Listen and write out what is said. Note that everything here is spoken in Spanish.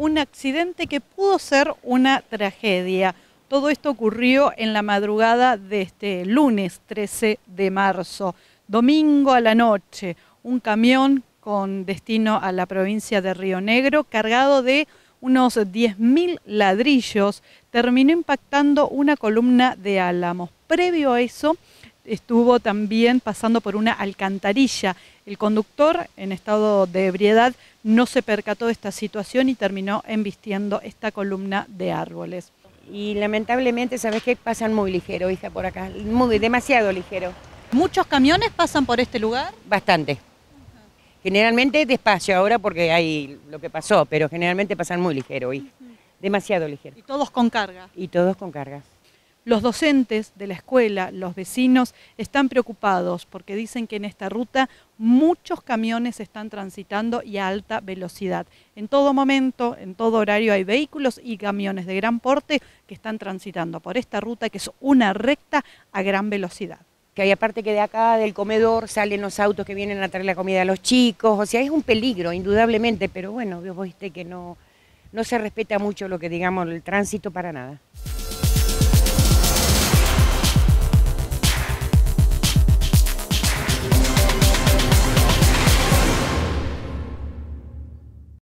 un accidente que pudo ser una tragedia. Todo esto ocurrió en la madrugada de este lunes 13 de marzo, domingo a la noche, un camión con destino a la provincia de Río Negro cargado de unos 10.000 ladrillos terminó impactando una columna de álamos. Previo a eso, estuvo también pasando por una alcantarilla. El conductor, en estado de ebriedad, no se percató de esta situación y terminó embistiendo esta columna de árboles. Y lamentablemente, ¿sabes qué? Pasan muy ligero, hija, por acá. Muy, demasiado ligero. ¿Muchos camiones pasan por este lugar? Bastante. Generalmente despacio ahora porque hay lo que pasó, pero generalmente pasan muy ligero, hija. Demasiado ligero. ¿Y todos con carga? Y todos con carga. Los docentes de la escuela, los vecinos, están preocupados porque dicen que en esta ruta muchos camiones están transitando y a alta velocidad. En todo momento, en todo horario hay vehículos y camiones de gran porte que están transitando por esta ruta que es una recta a gran velocidad que hay aparte que de acá del comedor salen los autos que vienen a traer la comida a los chicos, o sea, es un peligro, indudablemente, pero bueno, vos viste que no, no se respeta mucho lo que digamos el tránsito para nada.